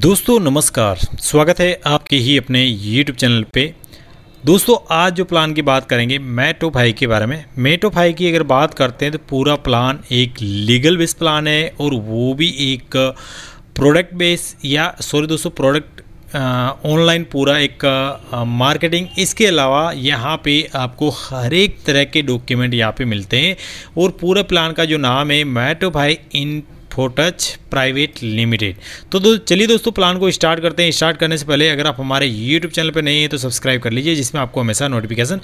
दोस्तों नमस्कार स्वागत है आपके ही अपने YouTube चैनल पे दोस्तों आज जो प्लान की बात करेंगे मेटो फाइव के बारे में मेटो फाइव की अगर बात करते हैं तो पूरा प्लान एक लीगल बेस प्लान है और वो भी एक प्रोडक्ट बेस या सॉरी दोस्तों प्रोडक्ट ऑनलाइन पूरा एक मार्केटिंग इसके अलावा यहाँ पे आपको हर एक तरह के डॉक्यूमेंट यहाँ पे मिलते हैं और पूरा प्लान का जो नाम है मैटो भाई इन फोटच प्राइवेट लिमिटेड तो दो चलिए दोस्तों प्लान को स्टार्ट करते हैं स्टार्ट करने से पहले अगर आप हमारे यूट्यूब चैनल पर नहीं हैं तो सब्सक्राइब कर लीजिए जिसमें आपको हमेशा नोटिफिकेशन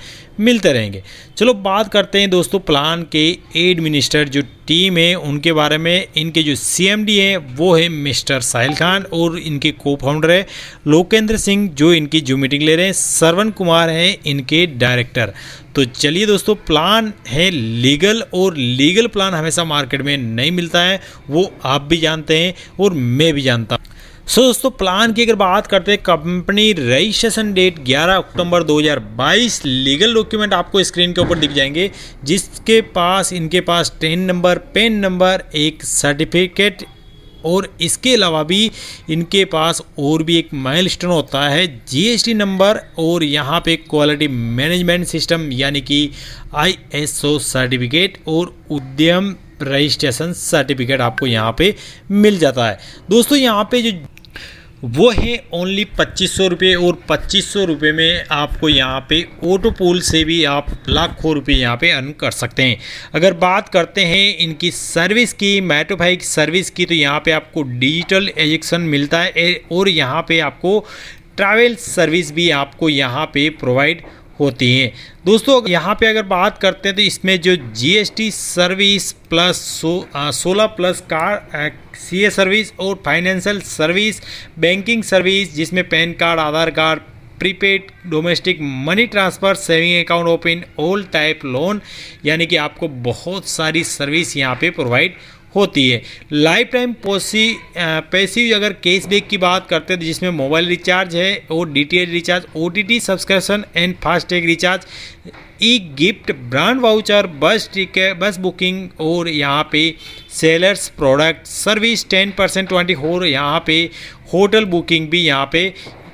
मिलते रहेंगे चलो बात करते हैं दोस्तों प्लान के एडमिनिस्टर जो टीम है उनके बारे में इनके जो डी हैं वो है मिस्टर साहिल खान और इनके को फाउंडर है लोकेंद्र सिंह जो इनकी जो मीटिंग ले रहे हैं सरवन कुमार हैं इनके डायरेक्टर तो चलिए दोस्तों प्लान है लीगल और लीगल प्लान हमेशा मार्केट में नहीं मिलता है वो आप भी जानते हैं और मैं भी जानता हूँ सो so, दोस्तों प्लान की अगर बात करते हैं कंपनी रजिस्ट्रेशन डेट 11 अक्टूबर 2022 लीगल डॉक्यूमेंट आपको स्क्रीन के ऊपर दिख जाएंगे जिसके पास इनके पास ट्रेन नंबर पेन नंबर एक सर्टिफिकेट और इसके अलावा भी इनके पास और भी एक माइलस्टोन होता है जीएसटी नंबर और यहाँ पे क्वालिटी मैनेजमेंट सिस्टम यानी कि आईएसओ सर्टिफिकेट और उद्यम रजिस्ट्रेशन सर्टिफिकेट आपको यहाँ पे मिल जाता है दोस्तों यहाँ पे जो वो है ओनली पच्चीस सौ रुपये और पच्चीस सौ रुपये में आपको यहाँ पे ऑटो पोल से भी आप लाखों रुपये यहाँ पे अर्न कर सकते हैं अगर बात करते हैं इनकी सर्विस की मेट्रोफाई सर्विस की तो यहाँ पे आपको डिजिटल एजेक्शन मिलता है और यहाँ पे आपको ट्रैवल सर्विस भी आपको यहाँ पे प्रोवाइड होती हैं दोस्तों यहाँ पे अगर बात करते हैं तो इसमें जो जीएसटी सर्विस प्लस सो, सोलह प्लस कार सीए सर्विस और फाइनेंशियल सर्विस बैंकिंग सर्विस जिसमें PAN card Aadhaar card prepaid domestic money transfer saving account open old type loan यानी कि आपको बहुत सारी सर्विस यहाँ पे प्रोवाइड होती है लाइफ टाइम पोसी पैसिव अगर कैशबैक की बात करते हैं जिसमें मोबाइल रिचार्ज है और D recharge T subscription and FASTag recharge e gift brand voucher bus ticket bus booking और यहाँ पे sellers product service ten percent twenty और यहाँ पे होटल बुकिंग भी यहाँ पे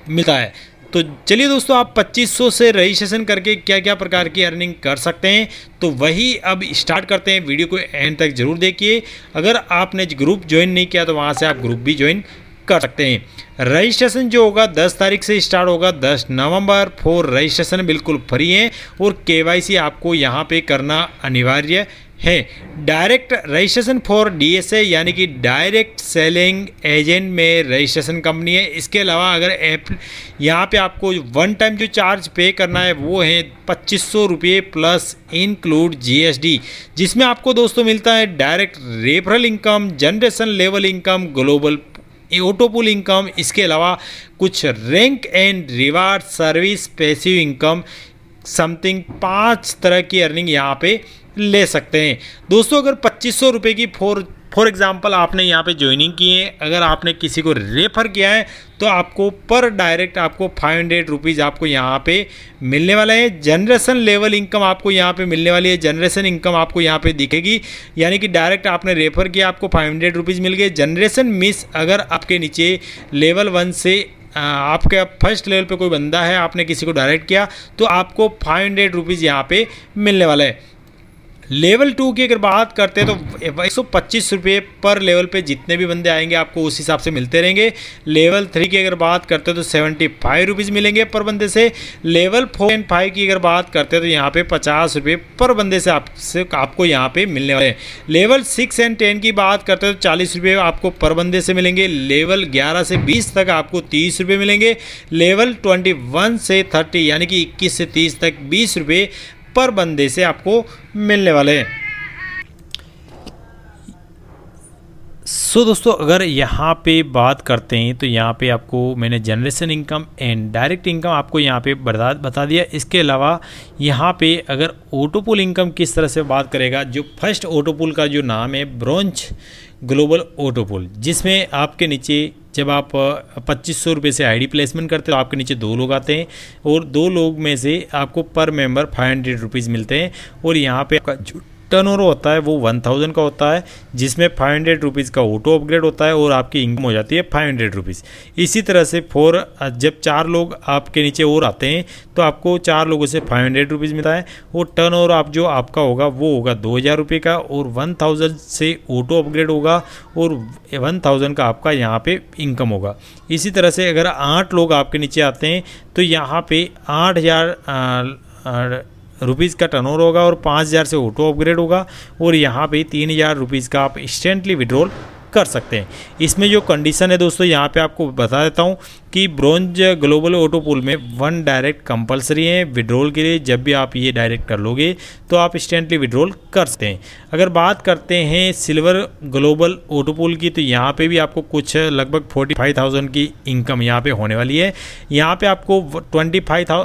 मिलता है तो चलिए दोस्तों आप 2500 से रजिस्ट्रेशन करके क्या क्या प्रकार की अर्निंग कर सकते हैं तो वही अब स्टार्ट करते हैं वीडियो को एंड तक जरूर देखिए अगर आपने ग्रुप ज्वाइन नहीं किया तो वहाँ से आप ग्रुप भी ज्वाइन कर सकते हैं रजिस्ट्रेशन जो होगा 10 तारीख से स्टार्ट होगा 10 नवंबर फोर रजिस्ट्रेशन बिल्कुल फ्री है और केवाईसी आपको यहाँ पे करना अनिवार्य है डायरेक्ट रजिस्ट्रेशन फॉर डीएसए यानी कि डायरेक्ट सेलिंग एजेंट में रजिस्ट्रेशन कंपनी है इसके अलावा अगर एप यहाँ पे आपको वन टाइम जो चार्ज पे करना है वो है पच्चीस सौ रुपये प्लस इंक्लूड जीएसडी जिसमें आपको दोस्तों मिलता है direct referral income generation level income global auto pool income इसके अलावा कुछ rank and reward service passive income something पांच तरह की अर्निंग यहाँ पे ले सकते हैं दोस्तों अगर पच्चीस सौ रुपये की फोर फॉर एग्ज़ाम्पल आपने यहाँ पे ज्वाइनिंग की है अगर आपने किसी को रेफ़र किया है तो आपको पर डायरेक्ट आपको फाइव हंड्रेड रुपीज़ आपको यहाँ पे मिलने वाला है जनरेशन लेवल इनकम आपको यहाँ पे मिलने वाली है जनरेशन इनकम आपको यहाँ पे दिखेगी यानी कि डायरेक्ट आपने रेफ़र किया आपको फाइव हंड्रेड रुपीज़ मिल गए जनरेशन मिस अगर आपके नीचे लेवल वन से आपके फर्स्ट लेवल पर कोई बंदा है आपने किसी को डायरेक्ट किया तो आपको फाइव हंड्रेड रुपीज़ यहाँ पर मिलने वाला है लेवल टू की अगर बात करते हैं तो एक सौ पच्चीस रुपये पर लेवल पे जितने भी बंदे आएंगे आपको उस हिसाब से मिलते रहेंगे लेवल थ्री की अगर बात करते हैं तो सेवेंटी फाइव रुपीज़ मिलेंगे पर बंदे से लेवल फोर एंड फाइव की अगर बात करते हैं तो यहाँ पे पचास रुपये पर बंदे से आपसे आपको यहाँ पे मिलने वाले हैं लेवल सिक्स एंड टेन की बात करते हैं तो चालीस रुपये आपको पर बंदे से मिलेंगे लेवल ग्यारह से बीस तक आपको तीस रुपये मिलेंगे लेवल ट्वेंटी वन से थर्टी यानी कि इक्कीस से तीस तक बीस रुपये पर बंदे से आपको मिलने वाले हैं सो so, दोस्तों अगर यहाँ पे बात करते हैं तो यहाँ पे आपको मैंने generation income and direct income आपको यहाँ पे बता बता दिया इसके अलावा यहाँ पे अगर ऑटोपुल इनकम किस तरह से बात करेगा जो फर्स्ट ऑटोपुल का जो नाम है ब्रॉन्च ग्लोबल ऑटोपुल जिसमें आपके नीचे जब आप पच्चीस सौ रुपये से आईडी प्लेसमेंट करते हो तो आपके नीचे दो लोग आते हैं और दो लोग में से आपको पर मेंबर फाइव हंड्रेड रुपीज़ मिलते हैं और यहाँ पे आपका ओवर होता है वो वन थाउजेंड का होता है जिसमें फाइव हंड्रेड रुपीज़ का ऑटो अपग्रेड होता है और आपकी इनकम हो जाती है फाइव हंड्रेड रुपीज़ इसी तरह से फोर जब चार लोग आपके नीचे और आते हैं तो आपको चार लोगों से फाइव हंड्रेड रुपीज़ मिलता है और टर्न ओवर आप जो आपका होगा वो होगा दो हज़ार रुपये का और वन थाउजेंड से ऑटो अपग्रेड होगा और वन थाउजेंड का आपका यहाँ पे इनकम होगा इसी तरह से अगर आठ लोग आपके नीचे आते हैं तो यहाँ पे आठ हज़ार रुपीज़ का टर्नओवर होगा और पाँच हज़ार से ऑटो अपग्रेड होगा और यहाँ पे तीन हज़ार रुपीज़ का आप इंस्टेंटली विड्रॉल कर सकते हैं इसमें जो कंडीशन है दोस्तों यहाँ पे आपको बता देता हूँ कि ब्रॉन्ज ग्लोबल ऑटो पुल में वन डायरेक्ट कंपलसरी है विड्रोल के लिए जब भी आप ये डायरेक्ट कर लोगे तो आप इंस्टेंटली विड्रोल कर सकते हैं अगर बात करते हैं सिल्वर ग्लोबल ऑटो पुल की तो यहाँ पे भी आपको कुछ लगभग फोर्टी फाइव थाउजेंड की इनकम यहाँ पे होने वाली है यहाँ पे आपको ट्वेंटी फाइव थाउ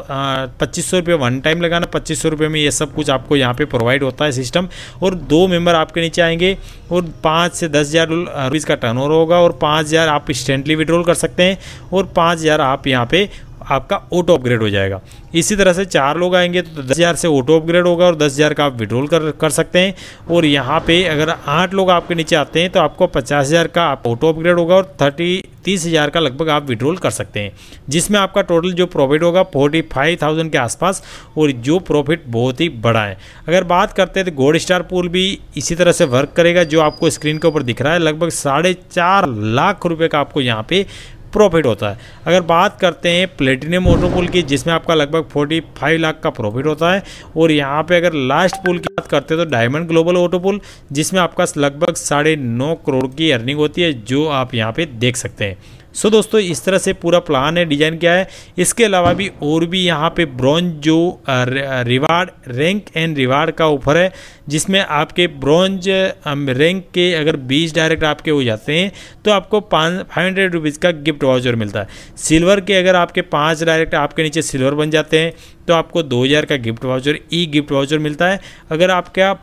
पच्चीस सौ रुपये वन टाइम लगाना पच्चीस सौ रुपये में ये सब कुछ आपको यहाँ पे प्रोवाइड होता है सिस्टम और दो मेंबर आपके नीचे आएंगे और पाँच से दस हज़ार रुपीज़ का टर्न होगा और पाँच हज़ार आप इंस्टेंटली विड्रॉल कर सकते हैं और पाँच हज़ार आप यहाँ पे आपका ऑटो अपग्रेड हो जाएगा इसी तरह से चार लोग आएंगे तो दस हज़ार से ऑटो अपग्रेड होगा और दस हज़ार का आप विड्रोल कर कर सकते हैं और यहाँ पे अगर आठ लोग आपके नीचे आते हैं तो आपको पचास हज़ार का आप ऑटो अपग्रेड होगा और थर्टी तीस हज़ार का लगभग आप विड्रोल कर सकते हैं जिसमें आपका टोटल जो प्रॉफिट होगा फोर्टी फाइव थाउजेंड के आसपास और जो प्रॉफिट बहुत ही बड़ा है अगर बात करते हैं तो गोल्ड स्टार पूल भी इसी तरह से वर्क करेगा जो आपको स्क्रीन के ऊपर दिख रहा है लगभग साढ़े चार लाख रुपये का आपको यहाँ पे प्रॉफिट होता है अगर बात करते हैं प्लेटिनियम ऑटो पुल की जिसमें आपका लगभग 45 लाख का प्रॉफिट होता है और यहाँ पे अगर लास्ट पुल की बात करते हैं तो डायमंड ग्लोबल ऑटो पुल जिसमें आपका लगभग साढ़े नौ करोड़ की अर्निंग होती है जो आप यहाँ पर देख सकते हैं सो दोस्तों इस तरह से पूरा प्लान है डिजाइन किया है इसके अलावा भी और भी यहाँ पे ब्रॉन्ज जो रिवार्ड रैंक एंड रिवार्ड का ऑफर है जिसमें आपके ब्रॉन्ज रैंक के अगर 20 डायरेक्ट आपके हो जाते हैं तो आपको पाँच फाइव हंड्रेड रुपीज़ का गिफ्ट वाउचर मिलता है सिल्वर के अगर आपके पाँच डायरेक्ट आपके नीचे सिल्वर बन जाते हैं तो आपको दो का gift voucher e gift voucher मिलता है अगर आपके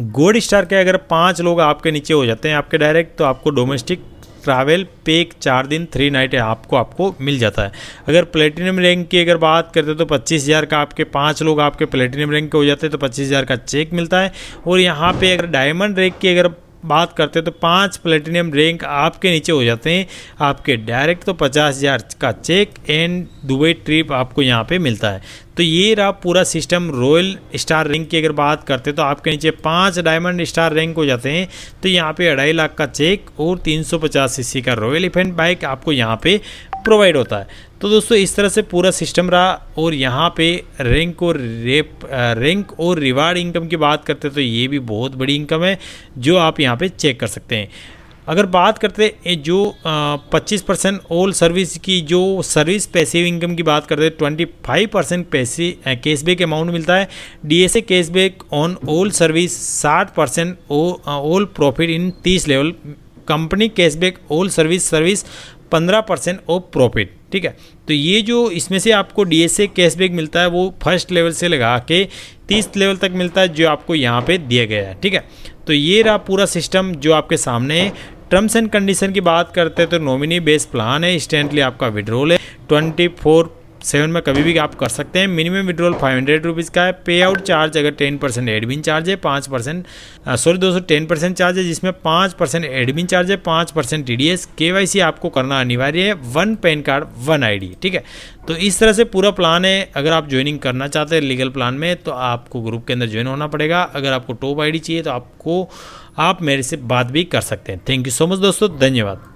गोल्ड स्टार के अगर पाँच लोग आपके नीचे हो जाते हैं आपके डायरेक्ट तो आपको डोमेस्टिक ट्रैवल पेक चार दिन थ्री नाइट आपको आपको मिल जाता है अगर प्लेटिनम रैंक की अगर बात करते हैं तो पच्चीस हज़ार का आपके पाँच लोग आपके प्लेटिनम रैंक के हो जाते हैं तो पच्चीस हज़ार का चेक मिलता है और यहाँ पे अगर डायमंड रैंक की अगर बात करते हैं तो पाँच प्लेटिनियम रैंक आपके नीचे हो जाते हैं आपके डायरेक्ट तो पचास हज़ार का चेक एंड दुबई ट्रिप आपको यहाँ पे मिलता है तो ये रहा पूरा सिस्टम रॉयल स्टार रैंक की अगर बात करते हैं तो आपके नीचे पाँच डायमंड स्टार रैंक हो जाते हैं तो यहाँ पे अढ़ाई लाख का चेक और 350 सीसी का रॉयल इफेंट बाइक आपको यहाँ पे प्रोवाइड होता है तो दोस्तों इस तरह से पूरा सिस्टम रहा और यहाँ पे रैंक और रेप रैंक और रिवार्ड इनकम की बात करते हैं तो ये भी बहुत बड़ी इनकम है जो आप यहाँ पे चेक कर सकते हैं अगर बात करते हैं जो पच्चीस परसेंट ऑल सर्विस की जो सर्विस पैसे इनकम की बात करते हैं ट्वेंटी फाइव परसेंट पैसे कैशबैक अमाउंट मिलता है DSA cashback on all service साठ परसेंट ऑल प्रॉफिट इन तीस level company cashback all service service पंद्रह परसेंट ऑफ प्रॉफिट ठीक है तो ये जो इसमें से आपको डीएसए कैशबैक मिलता है वो फर्स्ट लेवल से लगा के तीस लेवल तक मिलता है जो आपको यहाँ पे दिया गया है ठीक है तो ये रहा पूरा सिस्टम जो आपके सामने है टर्म्स एंड कंडीशन की बात करते हैं तो नॉमिनी बेस्ड प्लान है इंस्टेंटली आपका विड्रोल है ट्वेंटी फोर सेवन में कभी भी आप कर सकते हैं minimum withdrawal five hundred rupees का है पे आउट चार्ज अगर टेन परसेंट एडमिन चार्ज है पाँच परसेंट सॉरी दो सौ टेन परसेंट चार्ज है जिसमें पाँच परसेंट एडमिन चार्ज है पाँच percent T D S K Y C आपको करना अनिवार्य है one PAN card one I D ठीक है तो इस तरह से पूरा प्लान है अगर आप ज्वाइनिंग करना चाहते हैं लीगल प्लान में तो आपको ग्रुप के अंदर ज्वाइन होना पड़ेगा अगर आपको टॉप डी चाहिए तो आपको आप मेरे से बात भी कर सकते हैं थैंक यू सो मच दोस्तों धन्यवाद